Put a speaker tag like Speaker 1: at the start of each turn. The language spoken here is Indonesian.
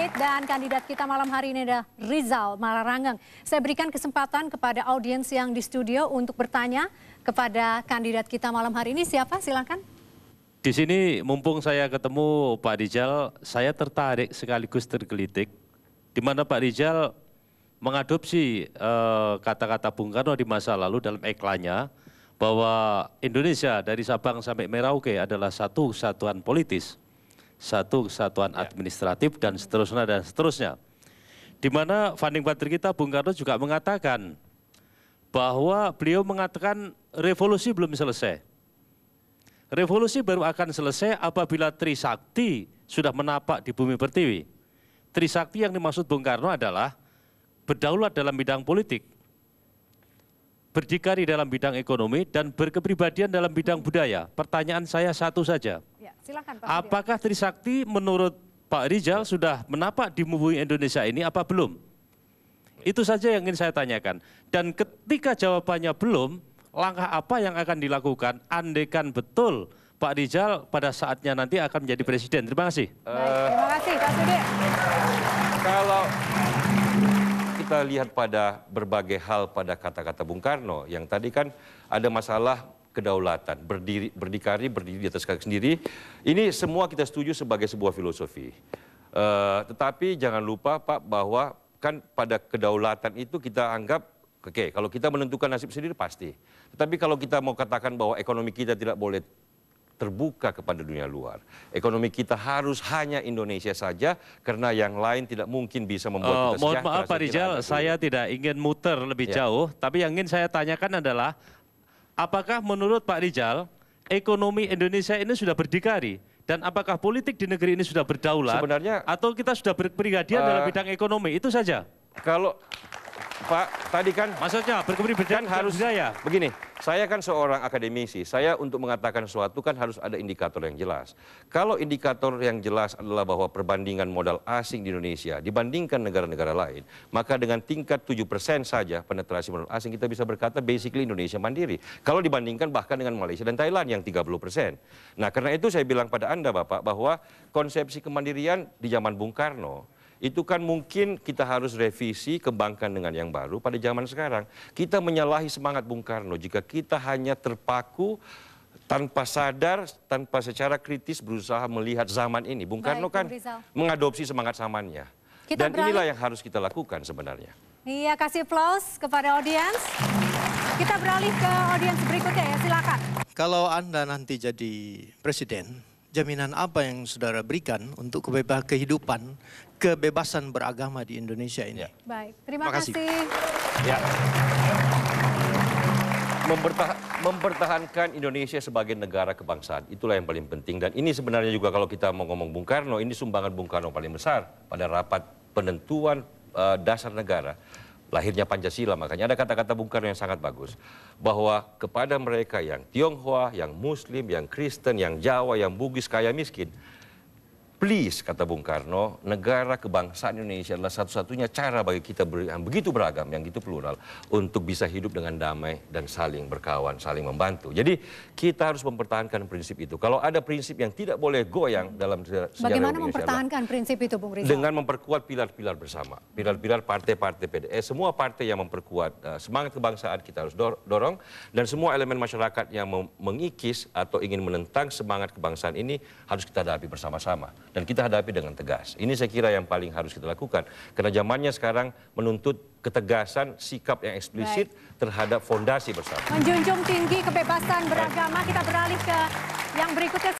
Speaker 1: State dan kandidat kita malam hari ini adalah Rizal Malarangeng. Saya berikan kesempatan kepada audiens yang di studio untuk bertanya kepada kandidat kita malam hari ini. Siapa? Silakan. Di sini mumpung saya ketemu Pak Rizal, saya tertarik sekaligus tergelitik. Di mana Pak Rizal mengadopsi eh, kata-kata uh, Bung Karno di masa lalu dalam iklannya bahwa Indonesia dari Sabang sampai Merauke adalah satu kesatuan politis satu kesatuan ya. administratif dan seterusnya dan seterusnya. Di mana funding patri kita Bung Karno juga mengatakan bahwa beliau mengatakan revolusi belum selesai. Revolusi baru akan selesai apabila Trisakti sudah menapak di bumi pertiwi. Trisakti yang dimaksud Bung Karno adalah berdaulat dalam bidang politik, berdikari dalam bidang ekonomi, dan berkepribadian dalam bidang budaya. Pertanyaan saya satu saja. Ya, silakan Pak. Apakah Trisakti menurut Pak Rizal sudah menapak di Mubui Indonesia ini apa belum? Itu saja yang ingin saya tanyakan. Dan ketika jawabannya belum, langkah apa yang akan dilakukan andekan betul Pak Rizal pada saatnya nanti akan menjadi presiden. Terima kasih. Baik, terima kasih Pak Sidik.
Speaker 2: Kalau kita lihat pada berbagai hal pada kata-kata Bung Karno, yang tadi kan ada masalah kedaulatan, berdiri, berdikari, berdiri di atas kaki sendiri. Ini semua kita setuju sebagai sebuah filosofi. Uh, tetapi jangan lupa Pak bahwa kan pada kedaulatan itu kita anggap oke okay, kalau kita menentukan nasib sendiri pasti. Tetapi kalau kita mau katakan bahwa ekonomi kita tidak boleh terbuka kepada dunia luar. Ekonomi kita harus hanya Indonesia saja karena yang lain tidak mungkin bisa membuat uh, kita Mohon maaf Pak Rijal,
Speaker 1: saya tidak ingin muter lebih ya. jauh,
Speaker 2: tapi yang ingin saya tanyakan adalah apakah menurut
Speaker 1: Pak Rijal ekonomi Indonesia ini sudah berdikari dan apakah politik di negeri ini sudah berdaulat sebenarnya atau kita sudah berperigadian uh, dalam eh, bidang ekonomi itu saja kalau
Speaker 2: Pak tadi kan maksudnya berkepribadian kan harus saya begini saya kan seorang akademisi, saya untuk mengatakan sesuatu kan harus ada indikator yang jelas. Kalau indikator yang jelas adalah bahwa perbandingan modal asing di Indonesia dibandingkan negara-negara lain, maka dengan tingkat 7% saja penetrasi modal asing kita bisa berkata basically Indonesia mandiri. Kalau dibandingkan bahkan dengan Malaysia dan Thailand yang 30%. Nah karena itu saya bilang pada Anda Bapak bahwa konsepsi kemandirian di zaman Bung Karno itu kan mungkin kita harus revisi kembangkan dengan yang baru pada zaman sekarang. Kita menyalahi semangat Bung Karno jika kita hanya terpaku tanpa sadar, tanpa secara kritis berusaha melihat zaman ini. Bung Karno Baik, kan mengadopsi semangat zamannya. Kita Dan beralih. inilah yang harus kita lakukan sebenarnya.
Speaker 1: Iya, kasih plus kepada audiens. Kita beralih ke audiens berikutnya ya, silakan. Kalau Anda nanti jadi presiden, jaminan apa yang saudara berikan untuk kebebasan kehidupan, kebebasan beragama di Indonesia ini? Ya. Baik, terima, terima kasih. kasih.
Speaker 2: Ya. Mempertah mempertahankan Indonesia sebagai negara kebangsaan, itulah yang paling penting. Dan ini sebenarnya juga kalau kita mau ngomong Bung Karno, ini sumbangan Bung Karno paling besar pada rapat penentuan uh, dasar negara lahirnya Pancasila. Makanya ada kata-kata Bung Karno yang sangat bagus. Bahwa kepada mereka yang Tionghoa, yang Muslim, yang Kristen, yang Jawa, yang Bugis, kaya miskin. Please, kata Bung Karno, negara kebangsaan Indonesia adalah satu-satunya cara bagi kita ber, yang begitu beragam, yang gitu plural, untuk bisa hidup dengan damai dan saling berkawan, saling membantu. Jadi kita harus mempertahankan prinsip itu. Kalau ada prinsip yang tidak boleh goyang dalam sejarah Bagaimana Indonesia mempertahankan
Speaker 1: adalah, prinsip itu, Bung Rizal?
Speaker 2: Dengan memperkuat pilar-pilar bersama. Pilar-pilar partai-partai PDS, semua partai yang memperkuat uh, semangat kebangsaan kita harus dorong. Dan semua elemen masyarakat yang mengikis atau ingin menentang semangat kebangsaan ini harus kita hadapi bersama-sama dan kita hadapi dengan tegas. Ini saya kira yang paling harus kita lakukan. Karena zamannya sekarang menuntut ketegasan sikap yang eksplisit Baik. terhadap fondasi bersama.
Speaker 1: Menjunjung tinggi kebebasan beragama, kita beralih ke yang berikutnya.